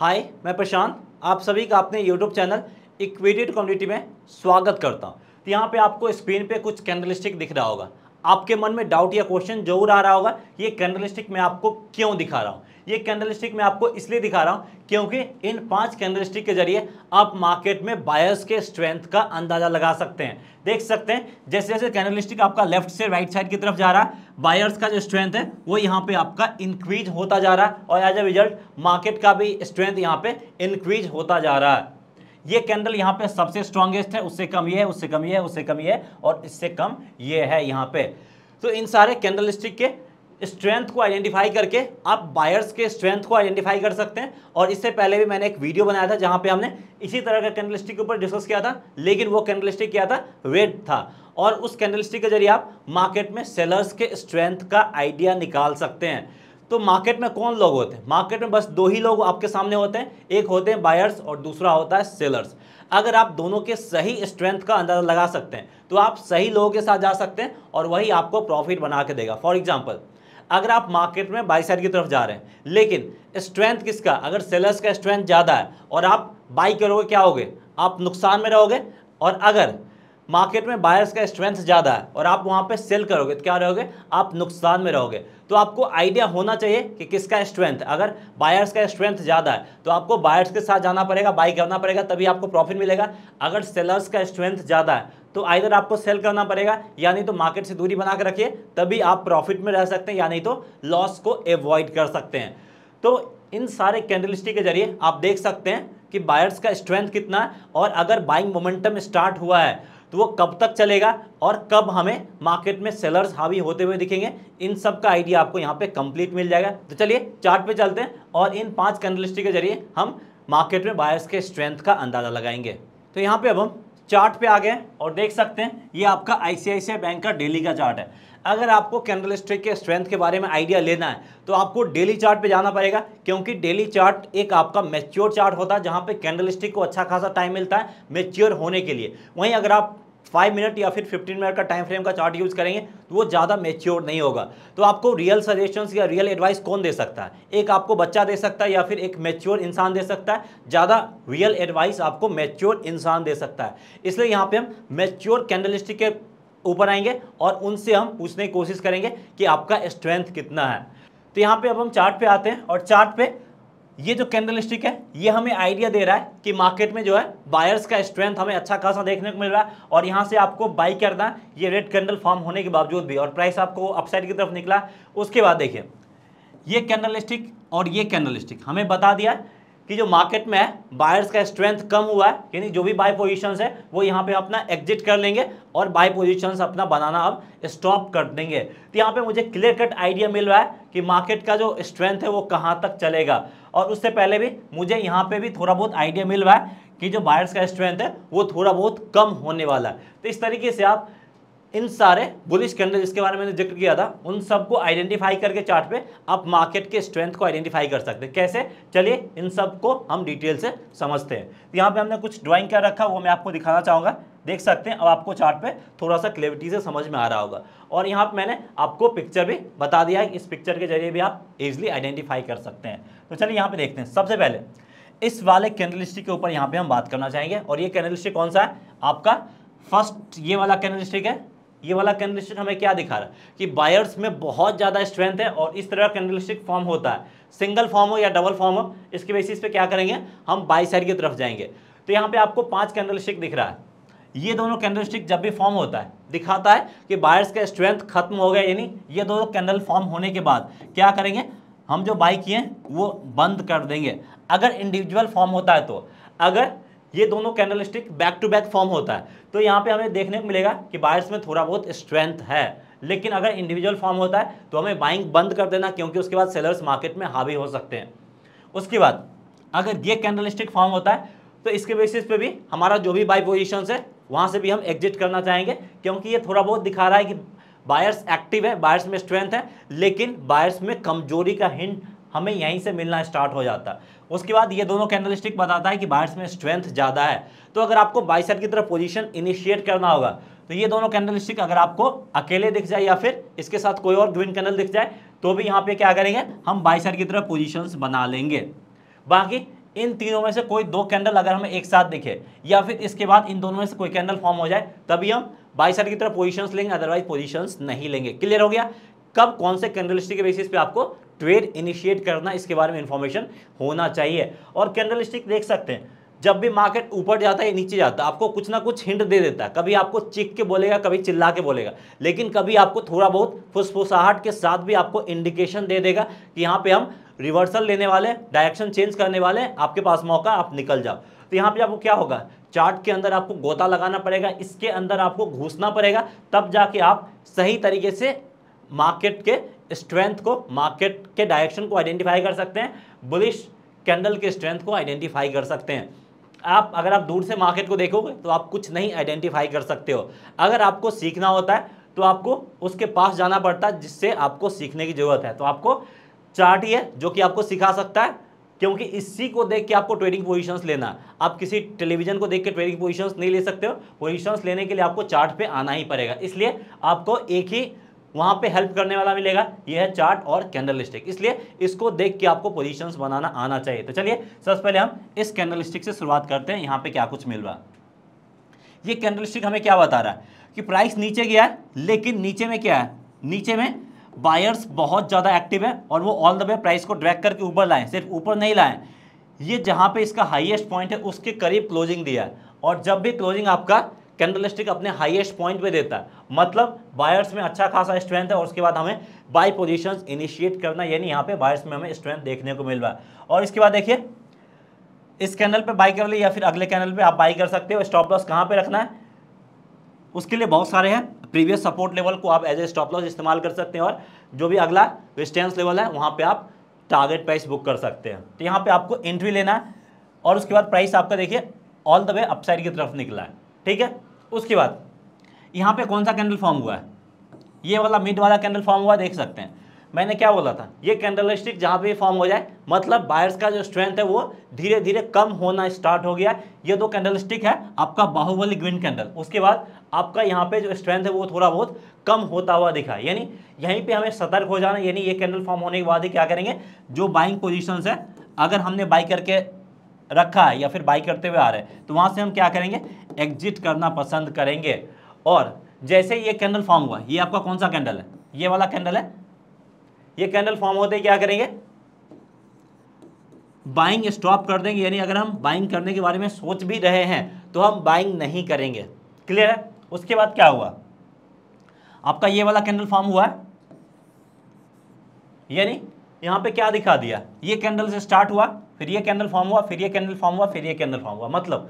हाय मैं प्रशांत आप सभी का अपने यूट्यूब चैनल इक्विटेड कम्युनिटी में स्वागत करता हूँ तो यहाँ पे आपको स्क्रीन पे कुछ कैंडलिस्टिक दिख रहा होगा आपके मन में डाउट या क्वेश्चन जरूर आ रहा होगा ये कैंडलिस्टिक मैं आपको क्यों दिखा रहा हूँ ये कैंडल स्टिक मैं आपको इसलिए दिखा रहा हूं क्योंकि इन पांच कैंडल स्टिक के जरिए आप मार्केट में बायर्स के स्ट्रेंथ का अंदाजा लगा सकते हैं देख सकते हैं जैसे जैसे कैंडल स्टिक आपका लेफ्ट से राइट साइड की तरफ जा रहा है बायर्स का जो स्ट्रेंथ है वो यहाँ पे आपका इंक्रीज होता जा रहा है और एज ए रिजल्ट मार्केट का भी स्ट्रेंथ यहाँ पे इंक्रीज होता जा रहा है ये कैंडल यहाँ पे सबसे स्ट्रांगेस्ट है उससे कम ये है उससे कम ये है उससे कम ये है और इससे कम ये है यहाँ पे तो इन सारे कैंडल स्टिक के स्ट्रेंथ को आइडेंटिफाई करके आप बायर्स के स्ट्रेंथ को आइडेंटिफाई कर सकते हैं और इससे पहले भी मैंने एक वीडियो बनाया था जहाँ पे हमने इसी तरह का कैंडलिस्टिक के ऊपर डिस्कस किया था लेकिन वो कैंडलिस्टिक क्या था वेट था और उस कैंडलिस्टिक के जरिए आप मार्केट में सेलर्स के स्ट्रेंथ का आइडिया निकाल सकते हैं तो मार्केट में कौन लोग होते हैं मार्केट में बस दो ही लोग आपके सामने होते हैं एक होते हैं बायर्स और दूसरा होता है सेलर्स अगर आप दोनों के सही स्ट्रेंथ का अंदाजा लगा सकते हैं तो आप सही लोगों के साथ जा सकते हैं और वही आपको प्रॉफिट बना के देगा फॉर एग्जाम्पल अगर आप मार्केट में बाई साइड की तरफ जा रहे हैं लेकिन स्ट्रेंथ किसका अगर सेलर्स का स्ट्रेंथ ज़्यादा है और आप बाई करोगे क्या होगे आप नुकसान में रहोगे और अगर मार्केट में बायर्स का स्ट्रेंथ ज़्यादा है और आप वहाँ पे सेल करोगे तो क्या रहोगे आप नुकसान में रहोगे तो आपको आइडिया होना चाहिए कि किसका स्ट्रेंथ अगर बायर्स का स्ट्रेंथ ज़्यादा है तो आपको बायर्स के साथ जाना पड़ेगा बाई करना पड़ेगा तभी आपको प्रॉफिट मिलेगा अगर सेलर्स का स्ट्रेंथ ज़्यादा है तो आइधर आपको सेल करना पड़ेगा या नहीं तो मार्केट से दूरी बना रखिए तभी आप प्रॉफिट में रह सकते हैं या नहीं तो लॉस को एवॉइड कर सकते हैं तो इन सारे कैंडलिस्टिक के जरिए आप देख सकते हैं कि बायर्स का स्ट्रेंथ कितना है और अगर बाइंग मोमेंटम स्टार्ट हुआ है तो वो कब तक चलेगा और कब हमें मार्केट में सेलर्स हावी होते हुए दिखेंगे इन सब का आइडिया आपको यहाँ पे कंप्लीट मिल जाएगा तो चलिए चार्ट पे चलते हैं और इन पांच कैंडलिस्टिक के जरिए हम मार्केट में बायर्स के स्ट्रेंथ का अंदाज़ा लगाएंगे तो यहाँ पे अब हम चार्ट पे आ गए और देख सकते हैं ये आपका आई बैंक का डेली का चार्ट है अगर आपको कैंडल स्टिक के स्ट्रेंथ के बारे में आइडिया लेना है तो आपको डेली चार्ट पे जाना पड़ेगा क्योंकि डेली चार्ट एक आपका मेच्योर चार्ट होता है जहाँ पे कैंडल स्टिक को अच्छा खासा टाइम मिलता है मेच्योर होने के लिए वहीं अगर आप फाइव मिनट या फिर फिफ्टीन मिनट का टाइम फ्रेम का चार्ट यूज़ करेंगे तो वो ज़्यादा मेच्योर नहीं होगा तो आपको रियल सजेशन या रियल एडवाइस कौन दे सकता है एक आपको बच्चा दे सकता है या फिर एक मेच्योर इंसान दे सकता है ज़्यादा रियल एडवाइस आपको मेच्योर इंसान दे सकता है इसलिए यहाँ पे हम मेच्योर कैंडलिस्टिक के ऊपर आएंगे और उनसे हम पूछने की कोशिश करेंगे कि आपका स्ट्रेंथ कितना है तो यहाँ पे अब हम चार्ट पे आते हैं और चार्ट पे ये जो कैंडल स्टिक है ये हमें आइडिया दे रहा है कि मार्केट में जो है बायर्स का स्ट्रेंथ हमें अच्छा खासा देखने को मिल रहा है और यहाँ से आपको बाई करना है ये रेड कैंडल फॉर्म होने के बावजूद भी और प्राइस आपको अपसाइड की तरफ निकला उसके बाद देखिए ये कैंडल स्टिक और ये कैंडल स्टिक हमें बता दिया है कि जो मार्केट में है बायर्स का स्ट्रेंथ कम हुआ है यानी जो भी बाय पोजीशंस है वो यहाँ पे अपना एग्जिट कर लेंगे और बाय पोजीशंस अपना बनाना अब स्टॉप कर देंगे तो यहाँ पे मुझे क्लियर कट आइडिया मिल रहा है कि मार्केट का जो स्ट्रेंथ है वो कहाँ तक चलेगा और उससे पहले भी मुझे यहाँ पे भी थोड़ा बहुत आइडिया मिल रहा है कि जो बायर्स का स्ट्रेंथ है वो थोड़ा बहुत कम होने वाला है तो इस तरीके से आप इन सारे बुलिश कैंडल जिसके बारे में मैंने जिक्र किया था उन सबको आइडेंटिफाई करके चार्ट पे आप मार्केट के स्ट्रेंथ को आइडेंटिफाई कर सकते हैं कैसे चलिए इन सब को हम डिटेल से समझते हैं तो यहाँ पे हमने कुछ ड्राइंग क्या रखा वो मैं आपको दिखाना चाहूँगा देख सकते हैं अब आपको चार्ट पे थोड़ा सा क्लेविटी से समझ में आ रहा होगा और यहाँ पर मैंने आपको पिक्चर भी बता दिया है इस पिक्चर के जरिए भी आप इजिली आइडेंटिफाई कर सकते हैं तो चलिए यहाँ पर देखते हैं सबसे पहले इस वाले कैंडल के ऊपर यहाँ पर हम बात करना चाहेंगे और ये कैंडल कौन सा है आपका फर्स्ट ये वाला कैनलिस्टिक है ये वाला कैंडल स्टिक हमें क्या दिखा रहा है कि बायर्स में बहुत ज़्यादा स्ट्रेंथ है और इस तरह कैंडल स्टिक फॉर्म होता है सिंगल फॉर्म हो या डबल फॉर्म हो इसके बेसिस पे क्या करेंगे हम बाई साइड की तरफ जाएंगे तो यहाँ पे आपको पांच कैंडल स्टिक दिख रहा है ये दोनों कैंडल स्टिक जब भी फॉर्म होता है दिखाता है कि बायर्स का स्ट्रेंथ खत्म हो गया यानी ये दोनों कैंडल फॉर्म होने के बाद क्या करेंगे हम जो बाई किए वो बंद कर देंगे अगर इंडिविजुअल फॉर्म होता है तो अगर ये दोनों candle stick back to back form होता है तो यहाँ पे हमें देखने को मिलेगा कि बायर्स में थोड़ा बहुत स्ट्रेंथ है लेकिन अगर इंडिविजुअल फॉर्म होता है तो हमें बाइंग बंद कर देना क्योंकि उसके बाद सेलर्स मार्केट में हावी हो सकते हैं उसके बाद अगर ये कैंडल स्टिक फॉर्म होता है तो इसके बेसिस पे भी हमारा जो भी बाई पोजिशन है वहाँ से भी हम एग्जिट करना चाहेंगे क्योंकि ये थोड़ा बहुत दिखा रहा है कि बायर्स एक्टिव है बायर्स में स्ट्रेंथ है लेकिन बायर्स में कमजोरी का हिंट हमें यहीं से मिलना स्टार्ट हो जाता है उसके बाद ये दोनों कैंडल स्टिक बताता है कि बायर्स में स्ट्रेंथ ज़्यादा है तो अगर आपको बाइसर की तरफ पोजीशन इनिशिएट करना होगा तो ये दोनों कैंडल स्टिक अगर आपको अकेले दिख जाए या फिर इसके साथ कोई और ग्रीन कैंडल दिख जाए तो भी यहाँ पे क्या करेंगे हम बाइसर की तरफ पोजिशन बना लेंगे बाकी इन तीनों में से कोई दो कैंडल अगर हमें एक साथ दिखे या फिर इसके बाद इन दोनों में से कोई कैंडल फॉर्म हो जाए तभी हम बाइसर की तरफ पोजिशन लेंगे अदरवाइज पोजिशन नहीं लेंगे क्लियर हो गया कब कौन से कैंडलिस्टिक के बेसिस पे आपको ट्रेड इनिशिएट करना इसके बारे में इन्फॉर्मेशन होना चाहिए और कैंडलस्टिक देख सकते हैं जब भी मार्केट ऊपर जाता है नीचे जाता है आपको कुछ ना कुछ हिंट दे देता है कभी आपको चिक के बोलेगा कभी चिल्ला के बोलेगा लेकिन कभी आपको थोड़ा बहुत फुसफुसाहट के साथ भी आपको इंडिकेशन दे देगा कि यहाँ पे हम रिवर्सल लेने वाले डायरेक्शन चेंज करने वाले आपके पास मौका आप निकल जाओ तो यहाँ पे आपको क्या होगा चार्ट के अंदर आपको गोता लगाना पड़ेगा इसके अंदर आपको घुसना पड़ेगा तब जाके आप सही तरीके से मार्केट के स्ट्रेंथ को मार्केट के डायरेक्शन को आइडेंटिफाई कर सकते हैं बुलिश कैंडल के स्ट्रेंथ को आइडेंटिफाई कर सकते हैं आप अगर आप दूर से मार्केट को देखोगे तो आप कुछ नहीं आइडेंटिफाई कर सकते हो अगर आपको सीखना होता है तो आपको उसके पास जाना पड़ता है जिससे आपको सीखने की ज़रूरत है तो आपको चार्ट ही है जो कि आपको सिखा सकता है क्योंकि इसी को देख के आपको ट्रेडिंग पोजीशंस लेना आप किसी टेलीविजन को देख के ट्रेडिंग पोजीशंस नहीं ले सकते हो पोजीशंस लेने के लिए आपको चार्ट पे आना ही पड़ेगा इसलिए आपको एक ही वहाँ पे हेल्प करने वाला मिलेगा ये है चार्ट और कैंडल स्टिक इसलिए इसको देख के आपको पोजीशंस बनाना आना चाहिए तो चलिए सबसे पहले हम इस कैंडल स्टिक से शुरुआत करते हैं यहाँ पे क्या कुछ मिल रहा ये कैंडल स्टिक हमें क्या बता रहा है कि प्राइस नीचे गया है लेकिन नीचे में क्या है नीचे में बायर्स बहुत ज़्यादा एक्टिव है और वो ऑल द वे प्राइस को ड्रैक करके ऊपर लाए सिर्फ ऊपर नहीं लाए ये जहाँ पे इसका हाईएस्ट पॉइंट है उसके करीब क्लोजिंग दिया है और जब भी क्लोजिंग आपका कैंडल स्टिक अपने हाईएस्ट पॉइंट पे देता है मतलब बायर्स में अच्छा खासा स्ट्रेंथ है और उसके बाद हमें बाई पोजिशन इनिशिएट करना यानी यहाँ पे बायर्स में हमें स्ट्रेंथ देखने को मिल रहा है और इसके बाद देखिए इस कैनल पे बाई कर लिए या फिर अगले कैनल पे आप बाई कर सकते हो स्टॉप लॉस कहाँ पे रखना है उसके लिए बहुत सारे हैं प्रीवियस सपोर्ट लेवल को आप एज ए स्टॉप लॉस इस्तेमाल कर सकते हैं और जो भी अगला रिस्टेंस लेवल है वहाँ पे आप टारगेट प्राइस बुक कर सकते हैं तो यहाँ पे आपको एंट्री लेना है और उसके बाद प्राइस आपका देखिए ऑल द वे अपसाइड की तरफ निकला है ठीक है उसके बाद यहाँ पे कौन सा कैंडल फॉर्म हुआ है ये वाला मिड वाला कैंडल फॉर्म हुआ देख सकते हैं मैंने क्या बोला था ये कैंडल स्टिक जहाँ पे फॉर्म हो जाए मतलब बायर्स का जो स्ट्रेंथ है वो धीरे धीरे कम होना स्टार्ट हो गया ये दो कैंडल स्टिक है आपका बाहुबली ग्रीन कैंडल उसके बाद आपका यहाँ पे जो स्ट्रेंथ है वो थोड़ा बहुत कम होता हुआ दिखा यानी यहीं पे हमें सतर्क हो जाना यानी ये कैंडल फॉर्म होने के बाद ही क्या करेंगे जो बाइंग पोजिशन है अगर हमने बाई करके रखा है या फिर बाई करते हुए आ रहे हैं तो वहाँ से हम क्या करेंगे एग्जिट करना पसंद करेंगे और जैसे ये कैंडल फॉर्म हुआ ये आपका कौन सा कैंडल है ये वाला कैंडल है ये कैंडल फॉर्म होते क्या करेंगे बाइंग स्टॉप कर देंगे यानी अगर हम बाइंग करने के बारे में सोच भी रहे हैं तो हम बाइंग नहीं करेंगे क्लियर है उसके बाद क्या हुआ आपका ये वाला कैंडल फॉर्म हुआ है यानी यहाँ पे क्या दिखा दिया ये कैंडल से स्टार्ट हुआ फिर ये कैंडल फॉर्म हुआ फिर ये कैंडल फॉर्म हुआ फिर ये कैंडल फॉर्म हुआ मतलब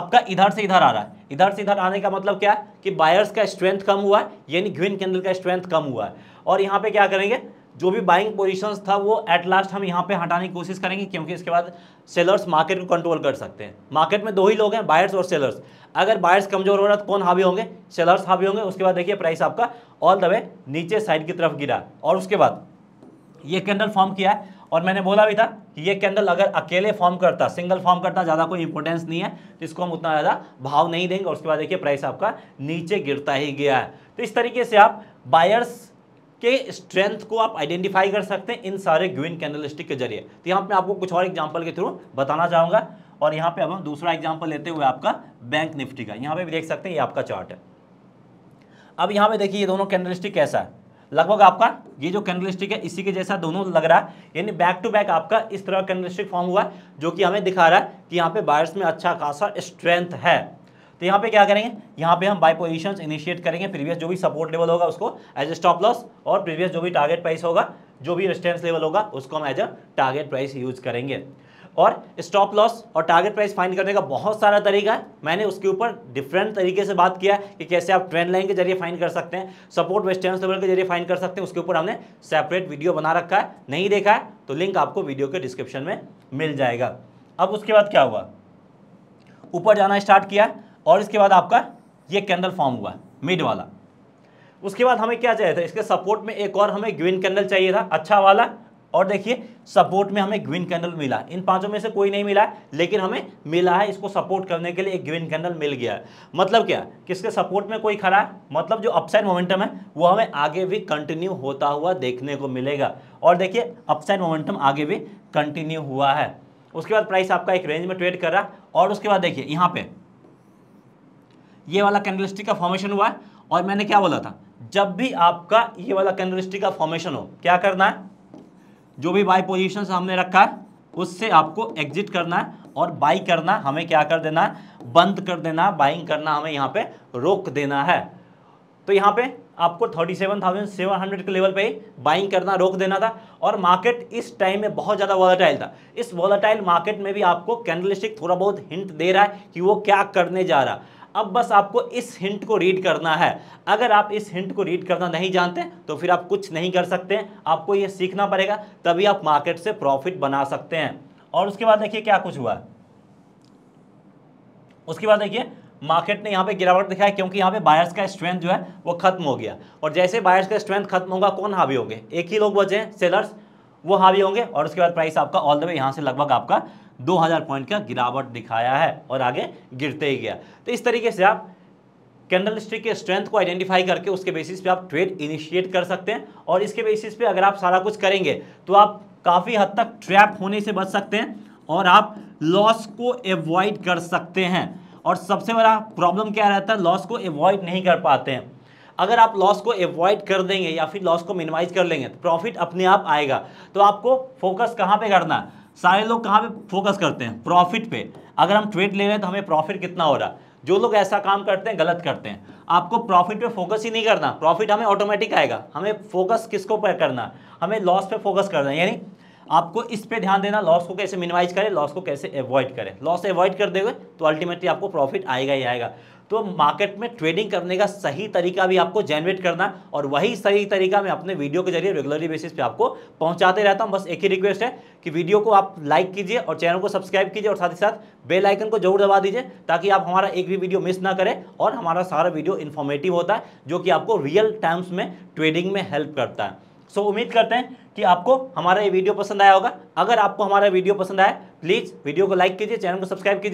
आपका इधर से इधर आ रहा है इधर से इधर आने का मतलब क्या है कि बायर्स का स्ट्रेंथ कम हुआ है यानी ग्रीन कैंडल का स्ट्रेंथ कम हुआ है और यहाँ पे क्या करेंगे जो भी बाइंग पोजीशंस था वो एट लास्ट हम यहाँ पे हटाने की कोशिश करेंगे क्योंकि इसके बाद सेलर्स मार्केट को कंट्रोल कर सकते हैं मार्केट में दो ही लोग हैं बायर्स और सेलर्स अगर बायर्स कमजोर हो रहा है तो कौन हावी होंगे सेलर्स हावी होंगे उसके बाद देखिए प्राइस आपका ऑल द वे नीचे साइड की तरफ गिरा और उसके बाद ये कैंडल फॉर्म किया है और मैंने बोला भी था कि ये कैंडल अगर अकेले फॉर्म करता सिंगल फॉर्म करता ज़्यादा कोई इंपॉर्टेंस नहीं है तो इसको हम उतना ज़्यादा भाव नहीं देंगे और उसके बाद देखिए प्राइस आपका नीचे गिरता ही गया है तो इस तरीके से आप बायर्स के स्ट्रेंथ को आप आइडेंटिफाई कर सकते हैं इन सारे ग्रीन कैंडल स्टिक के जरिए तो यहाँ पर आपको कुछ और एग्जाम्पल के थ्रू बताना चाहूँगा और यहाँ पर अब हम दूसरा एग्जाम्पल लेते हुए आपका बैंक निफ्टी का यहाँ पर भी देख सकते हैं ये आपका चार्ट है अब यहाँ पे देखिए ये दोनों कैंडल कैसा है लगभग आपका ये जो कैनलिस्टिक है इसी के जैसा दोनों लग रहा है यानी बैक टू बैक आपका इस तरह कैनलिस्टिक फॉर्म हुआ है जो कि हमें दिखा रहा है कि यहाँ पे बायर्स में अच्छा खासा स्ट्रेंथ है तो यहाँ पे क्या करेंगे यहाँ पे हम बाय पोजिशन इनिशिएट करेंगे प्रीवियस जो भी सपोर्ट लेवल होगा उसको एज ए स्टॉप लॉस और प्रीवियस जो भी टारगेट प्राइस होगा जो भी रेस्टेंस लेवल होगा उसको हम as a target price use करेंगे और स्टॉप लॉस और टारगेट प्राइस फाइंड करने का बहुत सारा तरीका है मैंने उसके ऊपर डिफरेंट तरीके से बात किया कि कैसे आप ट्रेंड लाइन के जरिए फाइंड कर सकते हैं सपोर्ट वेस्टर्स लेवल के जरिए फाइंड कर सकते हैं उसके ऊपर हमने सेपरेट वीडियो बना रखा है नहीं देखा है तो लिंक आपको वीडियो के डिस्क्रिप्शन में मिल जाएगा अब उसके बाद क्या हुआ ऊपर जाना स्टार्ट किया और इसके बाद आपका ये कैंडल फॉर्म हुआ मिड वाला उसके बाद हमें क्या चाहिए था इसके सपोर्ट में एक और हमें ग्रीन कैंडल चाहिए था अच्छा वाला और देखिए सपोर्ट में हमें ग्रीन कैंडल मिला इन पांचों में से कोई नहीं मिला लेकिन हमें मिला है इसको सपोर्ट करने के लिए एक ग्रीन कैंडल मिल गया है मतलब क्या किसके सपोर्ट में कोई खड़ा है मतलब जो अपसाइड मोमेंटम है वो हमें आगे भी कंटिन्यू होता हुआ देखने को मिलेगा और देखिए अपसाइड मोमेंटम आगे भी कंटिन्यू हुआ है उसके बाद प्राइस आपका एक रेंज में ट्रेड कर रहा है और उसके बाद देखिए यहाँ पे ये वाला कैंडलिस्टिक का फॉर्मेशन हुआ है और मैंने क्या बोला था जब भी आपका ये वाला कैंडलस्टिक का फॉर्मेशन हो क्या करना है जो भी बाई पोजिशन हमने रखा है उससे आपको एग्जिट करना है और बाई करना हमें क्या कर देना है बंद कर देना है बाइंग करना हमें यहाँ पे रोक देना है तो यहाँ पे आपको 37,700 के लेवल पे ही बाइंग करना रोक देना था और मार्केट इस टाइम में बहुत ज़्यादा वॉलाटाइल था इस वॉलाटाइल मार्केट में भी आपको कैंडलिस्टिक थोड़ा बहुत हिंट दे रहा है कि वो क्या करने जा रहा है अब बस आपको इस हिंट को रीड करना है अगर आप इस हिंट को रीड करना नहीं जानते तो फिर आप कुछ नहीं कर सकते आपको ये सीखना पड़ेगा तभी आप मार्केट से प्रॉफिट बना सकते हैं और उसके बाद देखिए क्या कुछ हुआ उसके बाद देखिए मार्केट ने यहाँ पे गिरावट दिखाया क्योंकि यहाँ पे बायर्स का स्ट्रेंथ जो है वो खत्म हो गया और जैसे बायर्स का स्ट्रेंथ खत्म होगा कौन हावी होंगे एक ही लोग बचे सेलर्स वो हावी होंगे और उसके बाद प्राइस आपका ऑल द वे यहाँ से लगभग आपका 2000 पॉइंट का गिरावट दिखाया है और आगे गिरते ही गया तो इस तरीके से आप कैंडल स्टिक के स्ट्रेंथ को आइडेंटिफाई करके उसके बेसिस पे आप ट्रेड इनिशिएट कर सकते हैं और इसके बेसिस पे अगर आप सारा कुछ करेंगे तो आप काफ़ी हद तक ट्रैप होने से बच सकते हैं और आप लॉस को एवॉइड कर सकते हैं और सबसे बड़ा प्रॉब्लम क्या रहता है लॉस को एवॉइड नहीं कर पाते हैं अगर आप लॉस को एवॉइड कर देंगे या फिर लॉस को मिनिमाइज कर लेंगे तो प्रॉफिट अपने आप आएगा तो आपको फोकस कहाँ पे करना है सारे लोग कहाँ पे फोकस करते हैं प्रॉफिट पे अगर हम ट्रेड ले रहे हैं तो हमें प्रॉफिट कितना हो रहा है जो लोग ऐसा काम करते हैं गलत करते हैं आपको प्रॉफिट पे फोकस ही नहीं करना प्रॉफिट हमें ऑटोमेटिक आएगा हमें फोकस किसको पर करना हमें लॉस पे फोकस करना यानी आपको इस पे ध्यान देना लॉस को कैसे मिनिमाइज करें लॉस को कैसे अवॉइड करें लॉस अवॉइड कर देंगे तो अल्टीमेटली आपको प्रॉफिट आएगा ही आएगा तो मार्केट में ट्रेडिंग करने का सही तरीका भी आपको जनरेट करना और वही सही तरीका मैं अपने वीडियो के जरिए रेगुलरली बेसिस पे आपको पहुंचाते रहता हूं बस एक ही रिक्वेस्ट है कि वीडियो को आप लाइक कीजिए और चैनल को सब्सक्राइब कीजिए और साथ ही साथ बेल आइकन को जरूर दबा दीजिए ताकि आप हमारा एक भी वीडियो मिस ना करें और हमारा सारा वीडियो इन्फॉर्मेटिव होता है जो कि आपको रियल टाइम्स में ट्रेडिंग में हेल्प करता है सो उम्मीद करते हैं कि आपको हमारा ये वीडियो पसंद आया होगा अगर आपको हमारा वीडियो पसंद आया प्लीज़ वीडियो को लाइक कीजिए चैनल को सब्सक्राइब कीजिए